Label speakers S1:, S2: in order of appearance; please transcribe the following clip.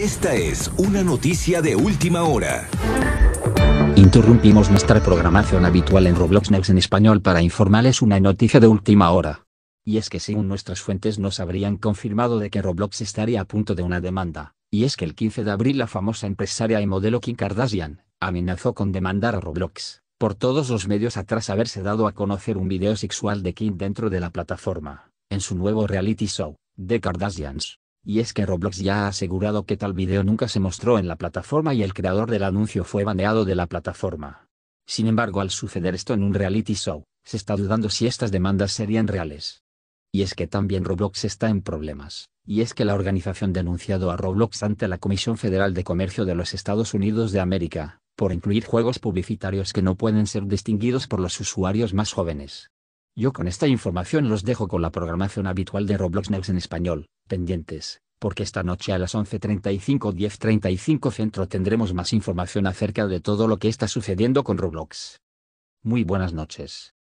S1: Esta es una noticia de última hora. Interrumpimos nuestra programación habitual en Roblox News en español para informarles una noticia de última hora. Y es que según nuestras fuentes nos habrían confirmado de que Roblox estaría a punto de una demanda, y es que el 15 de abril la famosa empresaria y modelo Kim Kardashian, amenazó con demandar a Roblox, por todos los medios atrás haberse dado a conocer un video sexual de Kim dentro de la plataforma, en su nuevo reality show, The Kardashians y es que Roblox ya ha asegurado que tal video nunca se mostró en la plataforma y el creador del anuncio fue baneado de la plataforma. Sin embargo, al suceder esto en un reality show, se está dudando si estas demandas serían reales. Y es que también Roblox está en problemas, y es que la organización denunciado a Roblox ante la Comisión Federal de Comercio de los Estados Unidos de América, por incluir juegos publicitarios que no pueden ser distinguidos por los usuarios más jóvenes. Yo con esta información los dejo con la programación habitual de Roblox News en español, pendientes, porque esta noche a las 11.35 10.35 centro tendremos más información acerca de todo lo que está sucediendo con Roblox. Muy buenas noches.